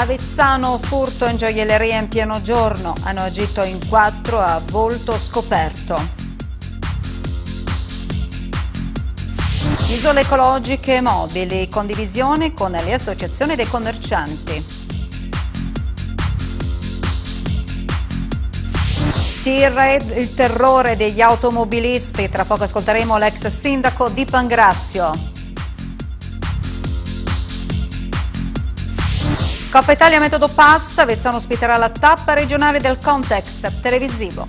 Avezzano, furto in gioielleria in pieno giorno, hanno agito in quattro a volto scoperto. Isole ecologiche e mobili, condivisione con le associazioni dei commercianti. Il terrore degli automobilisti, tra poco ascolteremo l'ex sindaco di Pangrazio. Coppa Italia metodo pass, Vezzano ospiterà la tappa regionale del context televisivo.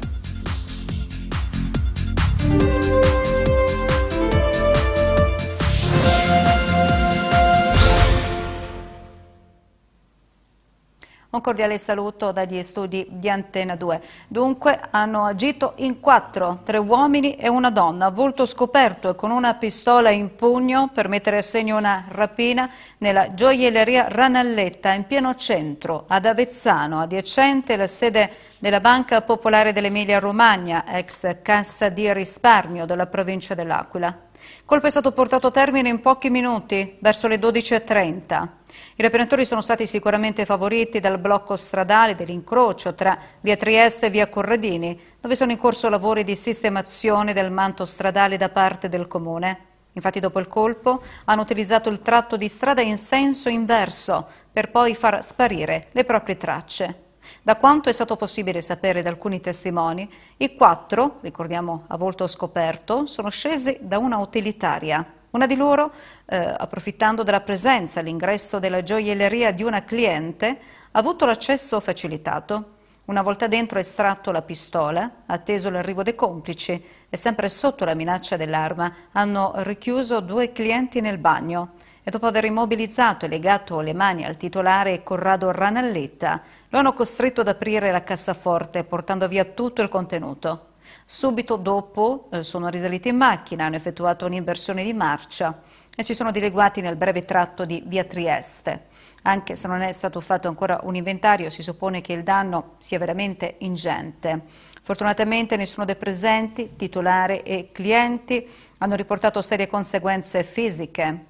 Un cordiale saluto dagli studi di Antena 2. Dunque hanno agito in quattro, tre uomini e una donna, volto scoperto e con una pistola in pugno per mettere a segno una rapina nella gioielleria Ranalletta in pieno centro, ad Avezzano, adiacente la sede della Banca Popolare dell'Emilia Romagna, ex Cassa di Risparmio della provincia dell'Aquila colpo è stato portato a termine in pochi minuti, verso le 12.30. I rapinatori sono stati sicuramente favoriti dal blocco stradale dell'incrocio tra via Trieste e via Corredini, dove sono in corso lavori di sistemazione del manto stradale da parte del comune. Infatti dopo il colpo hanno utilizzato il tratto di strada in senso inverso per poi far sparire le proprie tracce. Da quanto è stato possibile sapere da alcuni testimoni, i quattro, ricordiamo a volto scoperto, sono scesi da una utilitaria. Una di loro, eh, approfittando della presenza all'ingresso della gioielleria di una cliente, ha avuto l'accesso facilitato. Una volta dentro è estratto la pistola, ha atteso l'arrivo dei complici e sempre sotto la minaccia dell'arma hanno richiuso due clienti nel bagno e dopo aver immobilizzato e legato le mani al titolare Corrado Ranalletta, lo hanno costretto ad aprire la cassaforte portando via tutto il contenuto. Subito dopo eh, sono risaliti in macchina, hanno effettuato un'inversione di marcia e si sono dileguati nel breve tratto di via Trieste. Anche se non è stato fatto ancora un inventario, si suppone che il danno sia veramente ingente. Fortunatamente nessuno dei presenti, titolare e clienti, hanno riportato serie conseguenze fisiche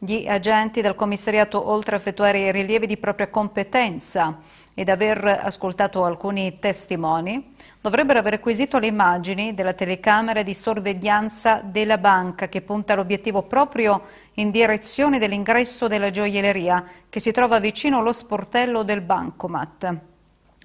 gli agenti del commissariato, oltre a effettuare i rilievi di propria competenza ed aver ascoltato alcuni testimoni, dovrebbero aver acquisito le immagini della telecamera di sorveglianza della banca che punta l'obiettivo proprio in direzione dell'ingresso della gioielleria che si trova vicino allo sportello del bancomat.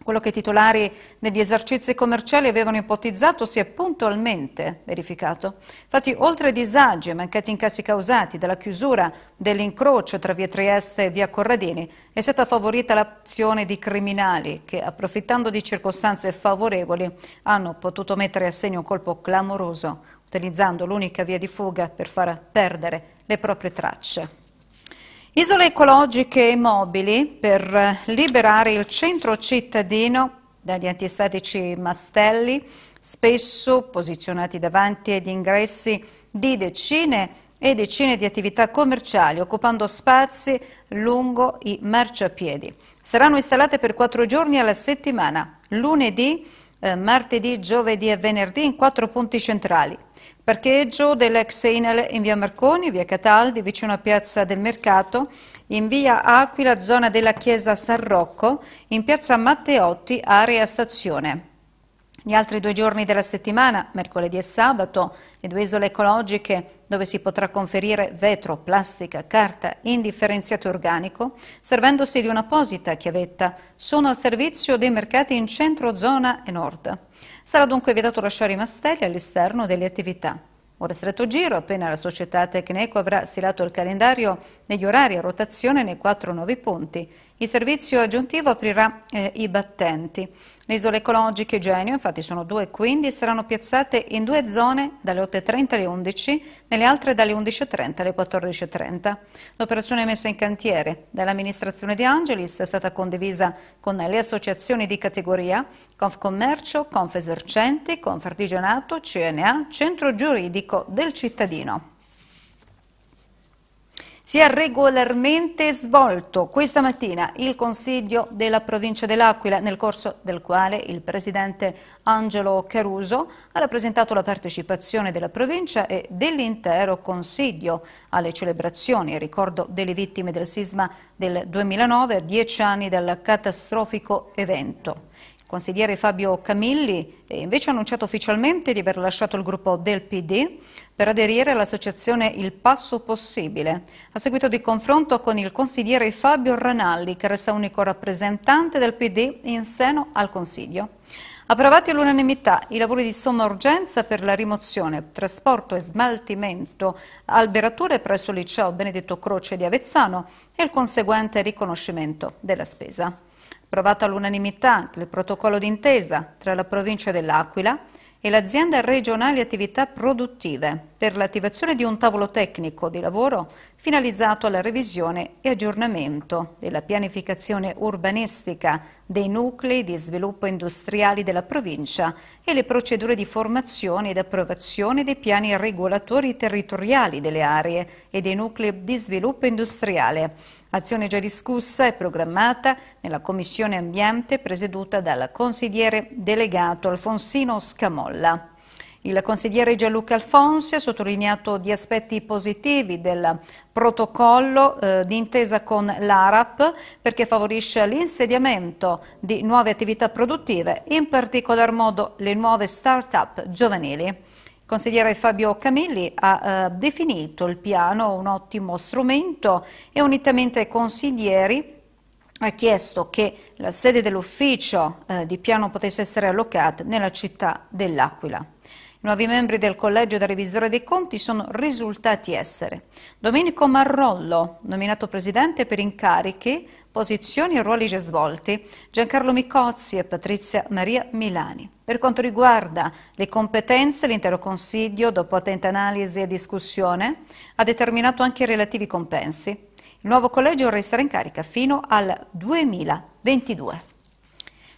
Quello che i titolari degli esercizi commerciali avevano ipotizzato si è puntualmente verificato. Infatti, oltre ai disagi e mancati incassi causati dalla chiusura dell'incrocio tra via Trieste e via Corradini, è stata favorita l'azione di criminali che, approfittando di circostanze favorevoli, hanno potuto mettere a segno un colpo clamoroso, utilizzando l'unica via di fuga per far perdere le proprie tracce. Isole ecologiche e mobili per liberare il centro cittadino dagli antistatici mastelli, spesso posizionati davanti agli ingressi di decine e decine di attività commerciali, occupando spazi lungo i marciapiedi. Saranno installate per quattro giorni alla settimana, lunedì, eh, martedì, giovedì e venerdì in quattro punti centrali. Parcheggio dell'ex Enel in via Marconi, via Cataldi, vicino a Piazza del Mercato, in via Aquila, zona della Chiesa San Rocco, in piazza Matteotti, area stazione. Gli altri due giorni della settimana, mercoledì e sabato, le due isole ecologiche dove si potrà conferire vetro, plastica, carta indifferenziato organico, servendosi di un'apposita chiavetta, sono al servizio dei mercati in centro, zona e nord. Sarà dunque vietato lasciare i mastelli all'esterno delle attività. Un restretto giro, appena la società Tecneco avrà stilato il calendario negli orari a rotazione nei quattro nuovi punti il servizio aggiuntivo aprirà eh, i battenti. Le isole ecologiche Genio, infatti sono due e quindi, saranno piazzate in due zone dalle 8.30 alle 11, nelle altre dalle 11.30 alle 14.30. L'operazione messa in cantiere dall'amministrazione di Angelis è stata condivisa con le associazioni di categoria Confcommercio, Confesercenti, Confartigianato, CNA, Centro Giuridico del Cittadino si è regolarmente svolto questa mattina il Consiglio della provincia dell'Aquila, nel corso del quale il Presidente Angelo Caruso ha rappresentato la partecipazione della provincia e dell'intero Consiglio alle celebrazioni in ricordo delle vittime del sisma del 2009 a dieci anni dal catastrofico evento consigliere Fabio Camilli è invece annunciato ufficialmente di aver lasciato il gruppo del PD per aderire all'associazione Il Passo Possibile, a seguito di confronto con il consigliere Fabio Ranalli, che resta unico rappresentante del PD in seno al Consiglio. Approvati all'unanimità i lavori di somma urgenza per la rimozione, trasporto e smaltimento alberature presso il liceo Benedetto Croce di Avezzano e il conseguente riconoscimento della spesa approvato all'unanimità il protocollo d'intesa tra la provincia dell'Aquila e l'azienda regionale attività produttive per l'attivazione di un tavolo tecnico di lavoro finalizzato alla revisione e aggiornamento della pianificazione urbanistica dei nuclei di sviluppo industriali della provincia e le procedure di formazione ed approvazione dei piani regolatori territoriali delle aree e dei nuclei di sviluppo industriale. Azione già discussa e programmata nella Commissione Ambiente presieduta dal consigliere delegato Alfonsino Scamolla. Il consigliere Gianluca Alfonsi ha sottolineato gli aspetti positivi del protocollo eh, d'intesa con l'ARAP perché favorisce l'insediamento di nuove attività produttive, in particolar modo le nuove start-up giovanili. Il consigliere Fabio Camilli ha eh, definito il piano un ottimo strumento e unitamente ai consiglieri ha chiesto che la sede dell'ufficio eh, di piano potesse essere allocata nella città dell'Aquila. Nuovi membri del Collegio del Revisore dei Conti sono risultati essere Domenico Marrollo, nominato presidente per incarichi, posizioni e ruoli già svolti, Giancarlo Micozzi e Patrizia Maria Milani. Per quanto riguarda le competenze, l'intero Consiglio, dopo attenta analisi e discussione, ha determinato anche i relativi compensi. Il nuovo collegio resterà in carica fino al 2022.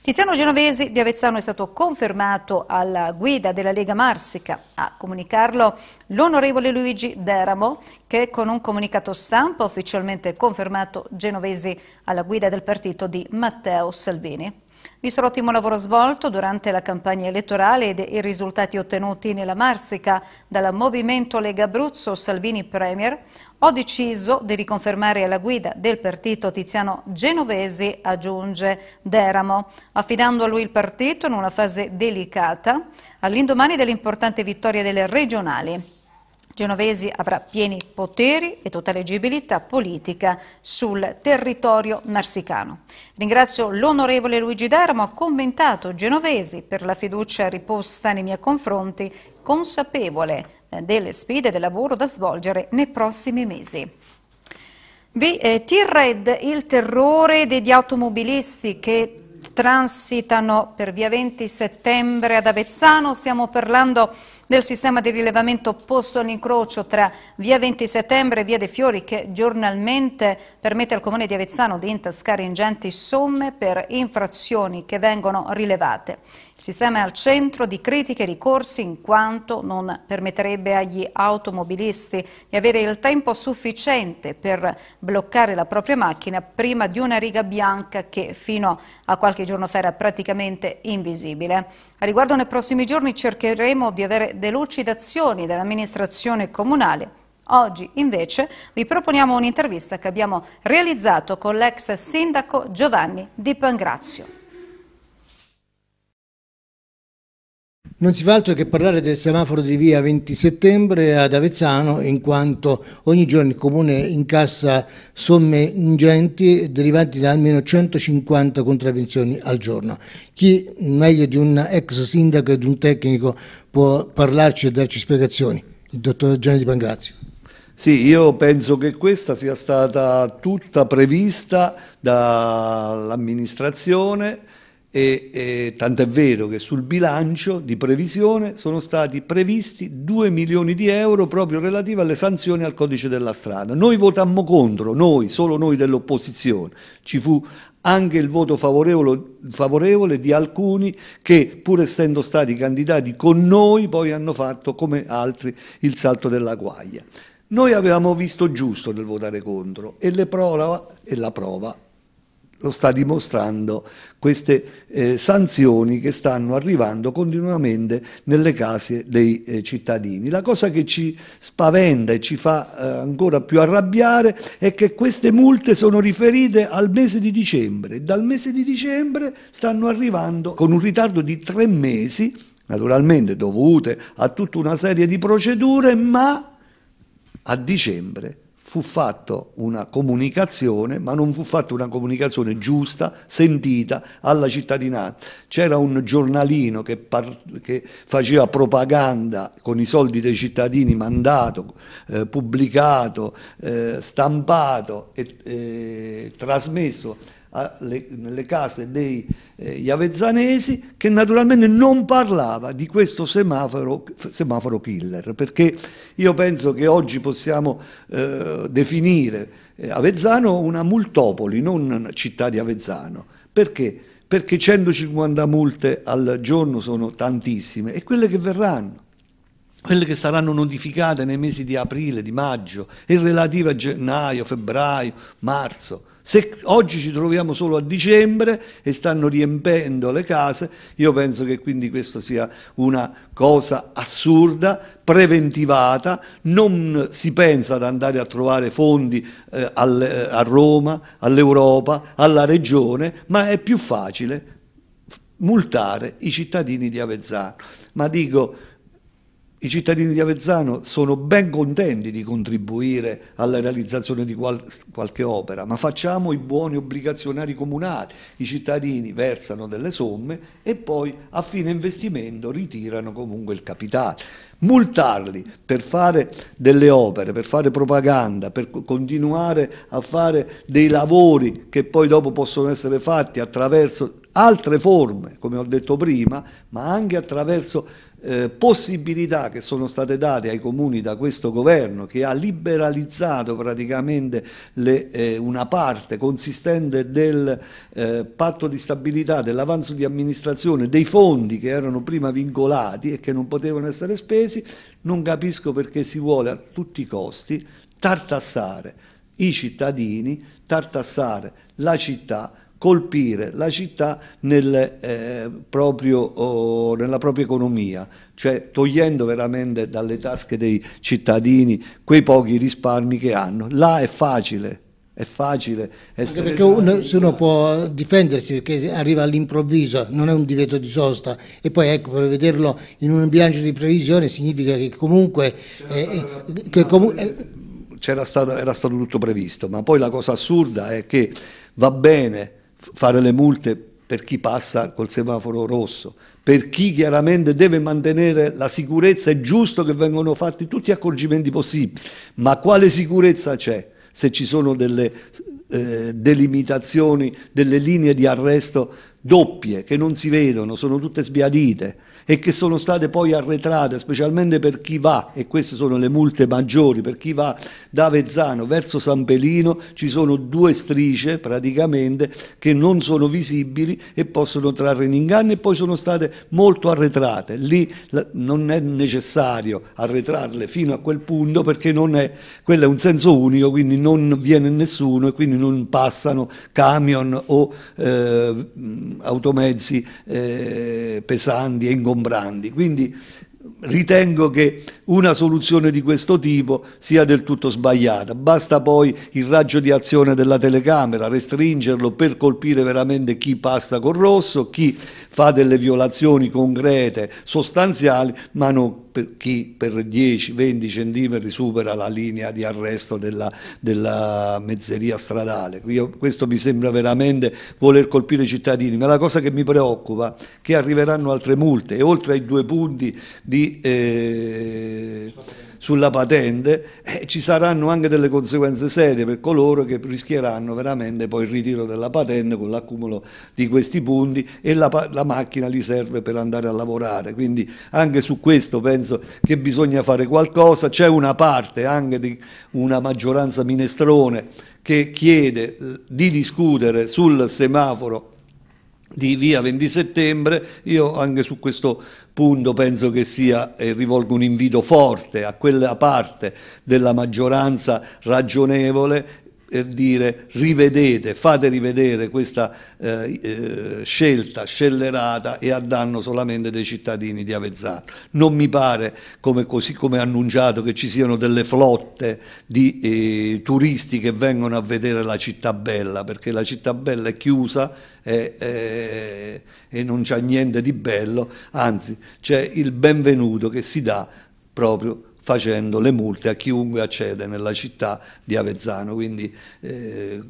Tiziano Genovesi di Avezzano è stato confermato alla guida della Lega Marsica. A comunicarlo l'onorevole Luigi Deramo, che con un comunicato stampa ha ufficialmente confermato Genovesi alla guida del partito di Matteo Salvini. Visto l'ottimo lavoro svolto durante la campagna elettorale ed i risultati ottenuti nella Marsica dal Movimento Lega Abruzzo Salvini Premier, ho deciso di riconfermare alla guida del partito Tiziano Genovesi, aggiunge Deramo, affidando a lui il partito in una fase delicata all'indomani dell'importante vittoria delle regionali. Genovesi avrà pieni poteri e tutta agibilità politica sul territorio marsicano. Ringrazio l'onorevole Luigi D'Armo, ha commentato Genovesi per la fiducia riposta nei miei confronti, consapevole eh, delle sfide del lavoro da svolgere nei prossimi mesi. Vi eh, t il terrore degli automobilisti che transitano per via 20 settembre ad Avezzano. Stiamo parlando del sistema di rilevamento posto all'incrocio tra via 20 settembre e via dei Fiori che giornalmente permette al comune di Avezzano di intascare ingenti somme per infrazioni che vengono rilevate. Sistema è al centro di critiche e ricorsi in quanto non permetterebbe agli automobilisti di avere il tempo sufficiente per bloccare la propria macchina prima di una riga bianca che fino a qualche giorno fa era praticamente invisibile. A riguardo nei prossimi giorni cercheremo di avere delucidazioni dell'amministrazione comunale Oggi invece vi proponiamo un'intervista che abbiamo realizzato con l'ex sindaco Giovanni Di Pangrazio. Non si fa altro che parlare del semaforo di via 20 settembre ad Avezzano in quanto ogni giorno il comune incassa somme ingenti derivanti da almeno 150 contravvenzioni al giorno. Chi meglio di un ex sindaco e di un tecnico può parlarci e darci spiegazioni? Il dottor Gianni Di Pangrazio. Sì, io penso che questa sia stata tutta prevista dall'amministrazione e, e tant'è vero che sul bilancio di previsione sono stati previsti 2 milioni di euro proprio relativi alle sanzioni al codice della strada. Noi votammo contro, noi, solo noi dell'opposizione. Ci fu anche il voto favorevole, favorevole, di alcuni che, pur essendo stati candidati con noi, poi hanno fatto, come altri, il salto della guaglia. Noi avevamo visto giusto nel votare contro e, prova, e la prova lo sta dimostrando queste eh, sanzioni che stanno arrivando continuamente nelle case dei eh, cittadini. La cosa che ci spaventa e ci fa eh, ancora più arrabbiare è che queste multe sono riferite al mese di dicembre. Dal mese di dicembre stanno arrivando con un ritardo di tre mesi, naturalmente dovute a tutta una serie di procedure, ma a dicembre fu fatta una comunicazione, ma non fu fatta una comunicazione giusta, sentita alla cittadinanza. C'era un giornalino che, che, faceva propaganda con i soldi dei cittadini, mandato, eh, pubblicato, eh, stampato e eh, trasmesso alle, nelle case dei eh, Iavezzanesi che naturalmente non parlava di questo semaforo, semaforo killer, perché io penso che oggi possiamo eh, definire eh, Avezzano una multopoli, non una città di Avezzano. Perché? Perché 150 multe al giorno sono tantissime e quelle che verranno quelle che saranno notificate nei mesi di aprile, di maggio e relative a gennaio, febbraio, marzo. Se oggi ci troviamo solo a dicembre e stanno riempendo le case, io penso che quindi questa sia una cosa assurda, preventivata, non si pensa ad andare a trovare fondi eh, al, eh, a Roma, all'Europa, alla regione, ma è più facile multare i cittadini di Avezzano. Ma dico i cittadini di Avezzano sono ben contenti di contribuire alla realizzazione di qual qualche opera, ma facciamo i buoni obbligazionari comunali. I cittadini versano delle somme e poi a fine investimento ritirano comunque il capitale. Multarli per fare delle opere, per fare propaganda, per continuare a fare dei lavori che poi dopo possono essere fatti attraverso altre forme, come ho detto prima, ma anche attraverso eh, possibilità che sono state date ai comuni da questo governo che ha liberalizzato praticamente le, eh, una parte consistente del eh, patto di stabilità, dell'avanzo di amministrazione, dei fondi che erano prima vincolati e che non potevano essere spesi, non capisco perché si vuole a tutti i costi tartassare i cittadini, tartassare la città colpire la città nel, eh, proprio, oh, nella propria economia, cioè togliendo veramente dalle tasche dei cittadini quei pochi risparmi che hanno. Là è facile, è facile Anche perché uno, se uno può difendersi perché arriva all'improvviso non è un divieto di sosta e poi ecco prevederlo in un bilancio di previsione significa che comunque, eh, stato, eh, eh, era stato tutto previsto ma poi la cosa assurda è che va bene fare le multe per chi passa col semaforo rosso, per chi chiaramente deve mantenere la sicurezza, è giusto che vengano fatti tutti gli accorgimenti possibili, ma quale sicurezza c'è se ci sono delle eh, delimitazioni, delle linee di arresto doppie che non si vedono, sono tutte sbiadite? e che sono state poi arretrate, specialmente per chi va, e queste sono le multe maggiori, per chi va da Avezzano verso San Pelino ci sono due strisce praticamente che non sono visibili e possono trarre in inganno e poi sono state molto arretrate. Lì non è necessario arretrarle fino a quel punto perché non è, quello è un senso unico, quindi non viene nessuno e quindi non passano camion o eh, automezzi eh, pesanti e ingombranti Gombrandi. Quindi ritengo che una soluzione di questo tipo sia del tutto sbagliata. Basta poi il raggio di azione della telecamera, restringerlo per colpire veramente chi passa col rosso, chi fa delle violazioni concrete, sostanziali, ma non per chi per 10-20 centimetri supera la linea di arresto della, della mezzeria stradale. Io, questo mi sembra veramente voler colpire i cittadini, ma la cosa che mi preoccupa è che arriveranno altre multe e oltre ai due punti di eh, sulla patente, eh, ci saranno anche delle conseguenze serie per coloro che rischieranno veramente poi il ritiro della patente con l'accumulo di questi punti e la, la macchina gli serve per andare a lavorare. Quindi anche su questo penso che bisogna fare qualcosa, c'è una parte anche di una maggioranza minestrone che chiede eh, di discutere sul semaforo di via 20 settembre, io anche su questo punto penso che sia, e rivolgo un invito forte a quella parte della maggioranza ragionevole per dire rivedete, fate rivedere questa eh, eh, scelta scellerata e a danno solamente dei cittadini di Avezzano. Non mi pare, come, così come annunciato, che ci siano delle flotte di eh, turisti che vengono a vedere la città bella, perché la città bella è chiusa e, e, e non c'è niente di bello, anzi c'è il benvenuto che si dà proprio facendo le multe a chiunque accede nella città di Avezzano. Quindi eh,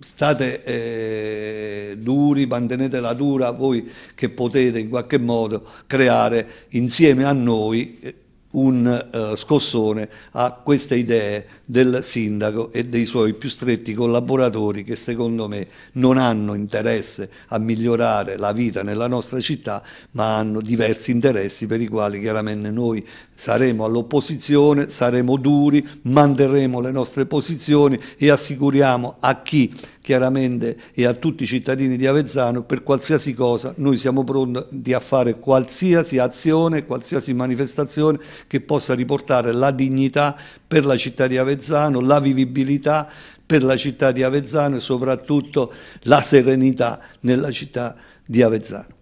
state eh, duri, la dura voi che potete in qualche modo creare insieme a noi. Eh, un eh, scossone a queste idee del sindaco e dei suoi più stretti collaboratori che secondo me non hanno interesse a migliorare la vita nella nostra città ma hanno diversi interessi per i quali chiaramente noi saremo all'opposizione, saremo duri, manterremo le nostre posizioni e assicuriamo a chi chiaramente e a tutti i cittadini di Avezzano per qualsiasi cosa, noi siamo pronti a fare qualsiasi azione, qualsiasi manifestazione che possa riportare la dignità per la città di Avezzano, la vivibilità per la città di Avezzano e soprattutto la serenità nella città di Avezzano.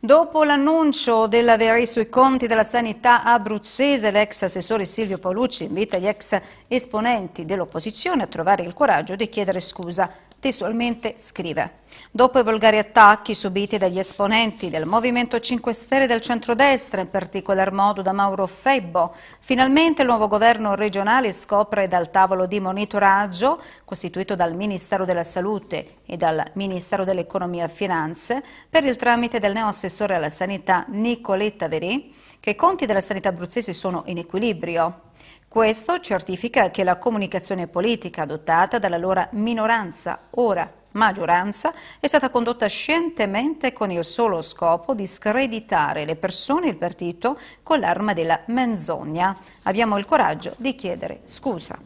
Dopo l'annuncio della verità sui conti della sanità abruzzese, l'ex assessore Silvio Paolucci invita gli ex esponenti dell'opposizione a trovare il coraggio di chiedere scusa Testualmente scrive Dopo i volgari attacchi subiti dagli esponenti del Movimento 5 Stelle del centrodestra, in particolar modo da Mauro Febbo, finalmente il nuovo governo regionale scopre dal tavolo di monitoraggio, costituito dal Ministero della Salute e dal Ministero dell'Economia e Finanze, per il tramite del neoassessore alla Sanità Nicoletta Verì, che i conti della sanità abruzzese sono in equilibrio. Questo certifica che la comunicazione politica adottata dall'allora minoranza, ora maggioranza, è stata condotta scientemente con il solo scopo di screditare le persone e il partito con l'arma della menzogna. Abbiamo il coraggio di chiedere scusa.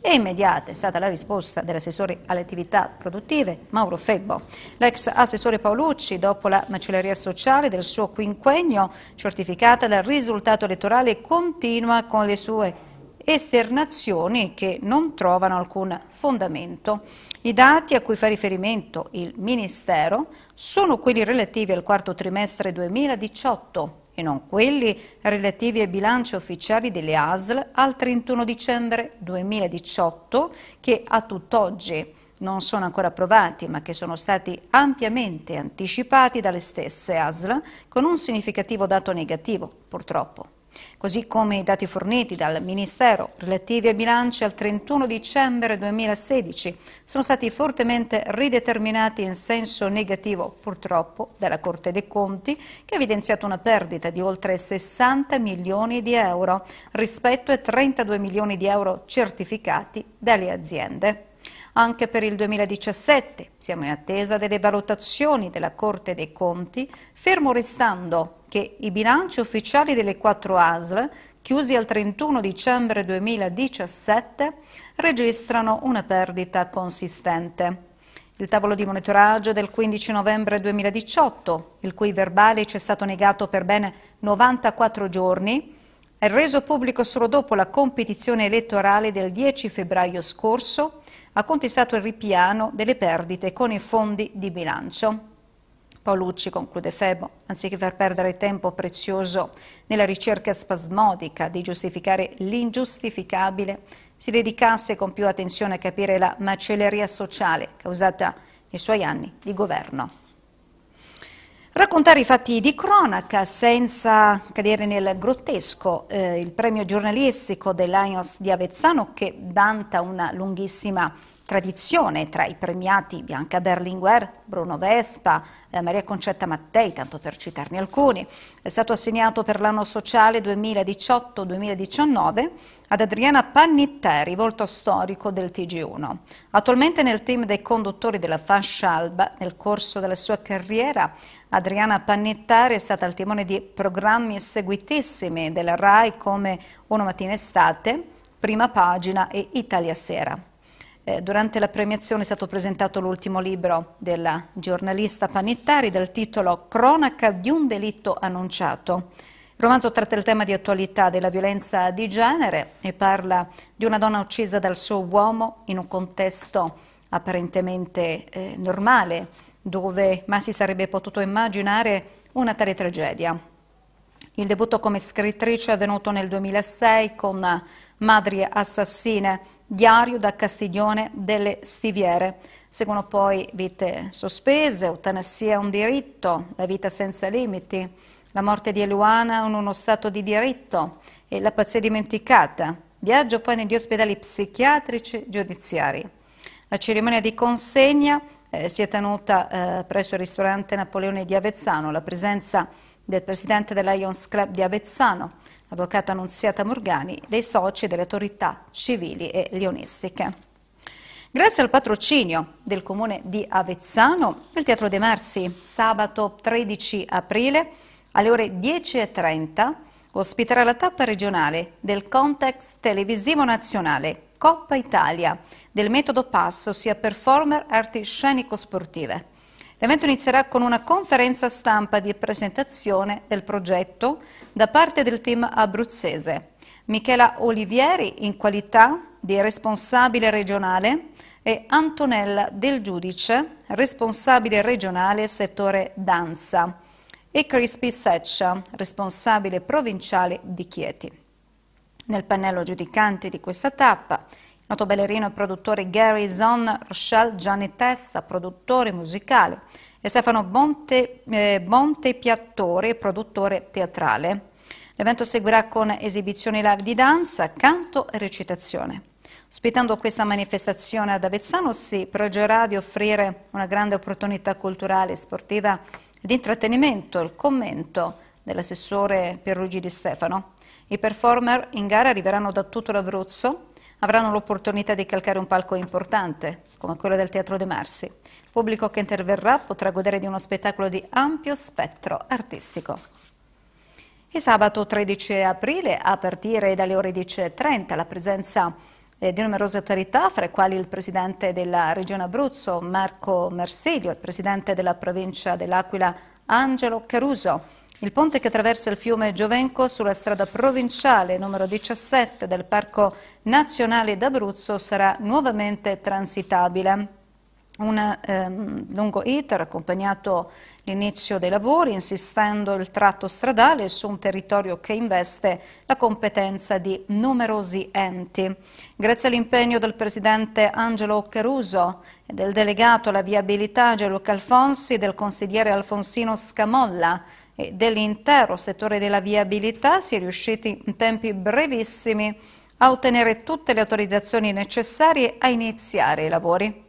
E immediata è stata la risposta dell'assessore alle attività produttive Mauro Febbo. L'ex assessore Paolucci, dopo la macelleria sociale del suo quinquennio, certificata dal risultato elettorale, continua con le sue esternazioni che non trovano alcun fondamento. I dati a cui fa riferimento il Ministero sono quelli relativi al quarto trimestre 2018 e non quelli relativi ai bilanci ufficiali delle ASL al 31 dicembre 2018 che a tutt'oggi non sono ancora approvati ma che sono stati ampiamente anticipati dalle stesse ASL con un significativo dato negativo purtroppo. Così come i dati forniti dal Ministero relativi ai bilanci al 31 dicembre 2016 sono stati fortemente rideterminati in senso negativo, purtroppo, dalla Corte dei Conti, che ha evidenziato una perdita di oltre 60 milioni di euro rispetto ai 32 milioni di euro certificati dalle aziende anche per il 2017. Siamo in attesa delle valutazioni della Corte dei Conti, fermo restando che i bilanci ufficiali delle quattro ASL, chiusi al 31 dicembre 2017, registrano una perdita consistente. Il tavolo di monitoraggio del 15 novembre 2018, il cui verbale ci è stato negato per ben 94 giorni, è reso pubblico solo dopo la competizione elettorale del 10 febbraio scorso, ha contestato il ripiano delle perdite con i fondi di bilancio. Paolucci, conclude Febo, anziché far perdere tempo prezioso nella ricerca spasmodica di giustificare l'ingiustificabile, si dedicasse con più attenzione a capire la macelleria sociale causata nei suoi anni di governo. Raccontare i fatti di cronaca senza cadere nel grottesco, eh, il premio giornalistico dell'Aios di Avezzano che vanta una lunghissima tradizione tra i premiati Bianca Berlinguer, Bruno Vespa, eh, Maria Concetta Mattei, tanto per citarne alcuni. È stato assegnato per l'anno sociale 2018-2019 ad Adriana Pannitteri, volto storico del TG1. Attualmente nel team dei conduttori della fascia alba, nel corso della sua carriera, Adriana Pannitteri è stata al timone di programmi seguitissimi della RAI come Uno Mattina Estate, Prima Pagina e Italia Sera. Eh, durante la premiazione è stato presentato l'ultimo libro della giornalista Panettari dal titolo Cronaca di un delitto annunciato. Il romanzo tratta il tema di attualità della violenza di genere e parla di una donna uccisa dal suo uomo in un contesto apparentemente eh, normale, dove mai si sarebbe potuto immaginare una tale tragedia. Il debutto come scrittrice è avvenuto nel 2006 con Madri assassine, Diario da Castiglione delle Stiviere. Seguono poi vite sospese, eutanasia è un diritto, la vita senza limiti, la morte di Eluana in uno stato di diritto e la pazzia dimenticata. Viaggio poi negli ospedali psichiatrici giudiziari. La cerimonia di consegna eh, si è tenuta eh, presso il ristorante Napoleone di Avezzano la presenza del presidente del Lions Club di Avezzano, l'avvocato Annunziata Morgani, dei soci e delle autorità civili e lionistiche. Grazie al patrocinio del Comune di Avezzano, il Teatro De Marsi, sabato 13 aprile alle ore 10.30, ospiterà la tappa regionale del Context Televisivo Nazionale Coppa Italia, del metodo PASS, ossia Performer Arti Scenico-Sportive. L'evento inizierà con una conferenza stampa di presentazione del progetto da parte del team abruzzese. Michela Olivieri, in qualità di responsabile regionale, e Antonella Del Giudice, responsabile regionale settore danza, e Crispy Seccia, responsabile provinciale di Chieti. Nel pannello giudicante di questa tappa Noto ballerino e produttore Gary Zon, Rochelle Gianni Testa, produttore musicale, e Stefano Bonte, eh, Bonte Piattore, produttore teatrale. L'evento seguirà con esibizioni live di danza, canto e recitazione. Ospitando questa manifestazione ad Avezzano si progerà di offrire una grande opportunità culturale, sportiva ed intrattenimento, il commento dell'assessore Pierluigi Di Stefano. I performer in gara arriveranno da tutto l'Abruzzo, avranno l'opportunità di calcare un palco importante, come quello del Teatro De Marsi. Il pubblico che interverrà potrà godere di uno spettacolo di ampio spettro artistico. E sabato 13 aprile, a partire dalle ore 10.30, la presenza eh, di numerose autorità, fra i quali il presidente della regione Abruzzo, Marco Marsilio, il presidente della provincia dell'Aquila, Angelo Caruso, il ponte che attraversa il fiume Giovenco sulla strada provinciale numero 17 del Parco Nazionale d'Abruzzo sarà nuovamente transitabile. Un ehm, lungo iter ha accompagnato l'inizio dei lavori, insistendo il tratto stradale su un territorio che investe la competenza di numerosi enti. Grazie all'impegno del presidente Angelo Caruso del delegato alla viabilità Gianluca Alfonsi e del consigliere Alfonsino Scamolla, e dell'intero settore della viabilità si è riusciti in tempi brevissimi a ottenere tutte le autorizzazioni necessarie a iniziare i lavori.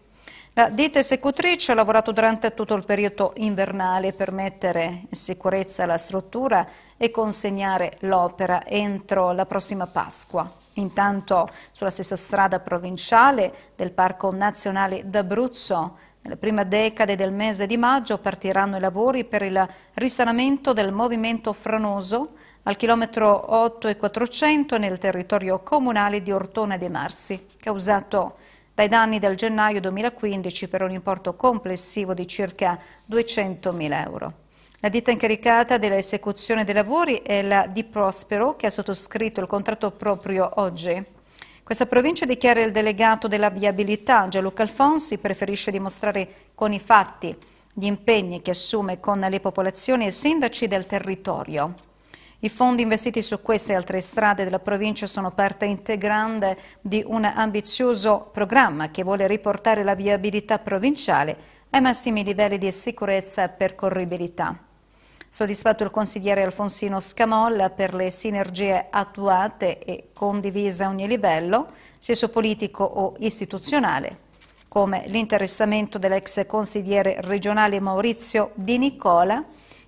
La ditta esecutrice ha lavorato durante tutto il periodo invernale per mettere in sicurezza la struttura e consegnare l'opera entro la prossima Pasqua. Intanto sulla stessa strada provinciale del Parco Nazionale d'Abruzzo nella prima decade del mese di maggio partiranno i lavori per il risanamento del movimento franoso al chilometro 8 e 400 nel territorio comunale di Ortona dei Marsi, causato dai danni del gennaio 2015 per un importo complessivo di circa 200.000 euro. La ditta incaricata dell'esecuzione dei lavori è la Di Prospero, che ha sottoscritto il contratto proprio oggi. Questa provincia dichiara il delegato della viabilità, Gianluca Alfonsi, preferisce dimostrare con i fatti gli impegni che assume con le popolazioni e sindaci del territorio. I fondi investiti su queste e altre strade della provincia sono parte integrante di un ambizioso programma che vuole riportare la viabilità provinciale ai massimi livelli di sicurezza e percorribilità. Soddisfatto il consigliere Alfonsino Scamolla per le sinergie attuate e condivise a ogni livello, sia su politico o istituzionale, come l'interessamento dell'ex consigliere regionale Maurizio Di Nicola,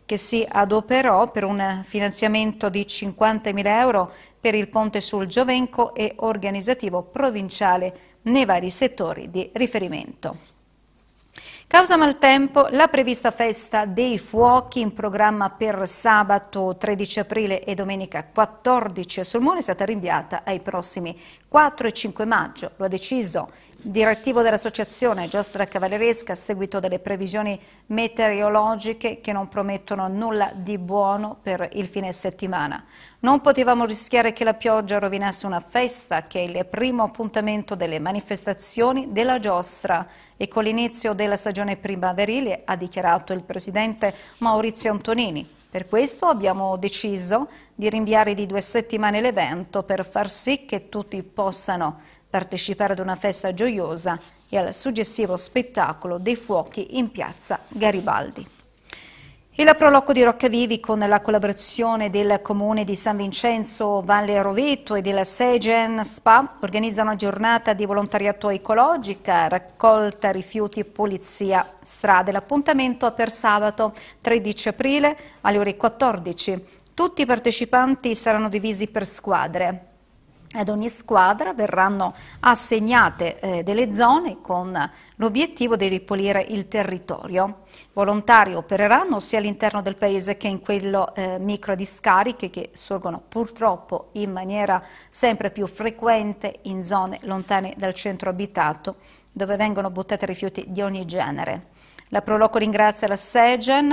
che si adoperò per un finanziamento di 50.000 euro per il ponte sul Giovenco e organizzativo provinciale nei vari settori di riferimento. Causa maltempo la prevista festa dei fuochi in programma per sabato 13 aprile e domenica 14 a Solmone è stata rinviata ai prossimi 4 e 5 maggio. Lo ha deciso direttivo dell'associazione Giostra Cavalleresca a seguito delle previsioni meteorologiche che non promettono nulla di buono per il fine settimana. Non potevamo rischiare che la pioggia rovinasse una festa che è il primo appuntamento delle manifestazioni della Giostra e con l'inizio della stagione primaverile ha dichiarato il presidente Maurizio Antonini. Per questo abbiamo deciso di rinviare di due settimane l'evento per far sì che tutti possano partecipare ad una festa gioiosa e al suggestivo spettacolo dei fuochi in piazza Garibaldi. E la Proloco di Roccavivi con la collaborazione del Comune di San Vincenzo Valle Roveto e della Segen Spa organizza una giornata di volontariato ecologica, raccolta rifiuti e pulizia strade. L'appuntamento è per sabato 13 aprile alle ore 14. Tutti i partecipanti saranno divisi per squadre ad ogni squadra verranno assegnate eh, delle zone con l'obiettivo di ripulire il territorio. Volontari opereranno sia all'interno del paese che in quello eh, discariche che sorgono purtroppo in maniera sempre più frequente in zone lontane dal centro abitato dove vengono buttati rifiuti di ogni genere. La Proloco ringrazia la Segen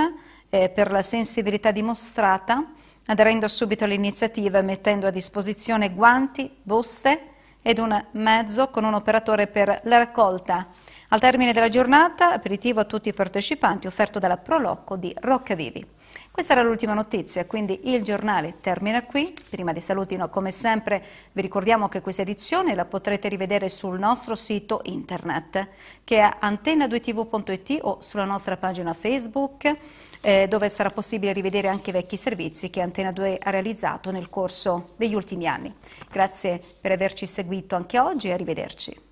eh, per la sensibilità dimostrata aderendo subito all'iniziativa e mettendo a disposizione guanti, buste ed un mezzo con un operatore per la raccolta. Al termine della giornata, aperitivo a tutti i partecipanti offerto dalla Prolocco di Roccavivi. Questa era l'ultima notizia, quindi il giornale termina qui. Prima di saluti, come sempre, vi ricordiamo che questa edizione la potrete rivedere sul nostro sito internet, che è antenna2tv.it o sulla nostra pagina Facebook, eh, dove sarà possibile rivedere anche i vecchi servizi che Antena 2 ha realizzato nel corso degli ultimi anni. Grazie per averci seguito anche oggi e arrivederci.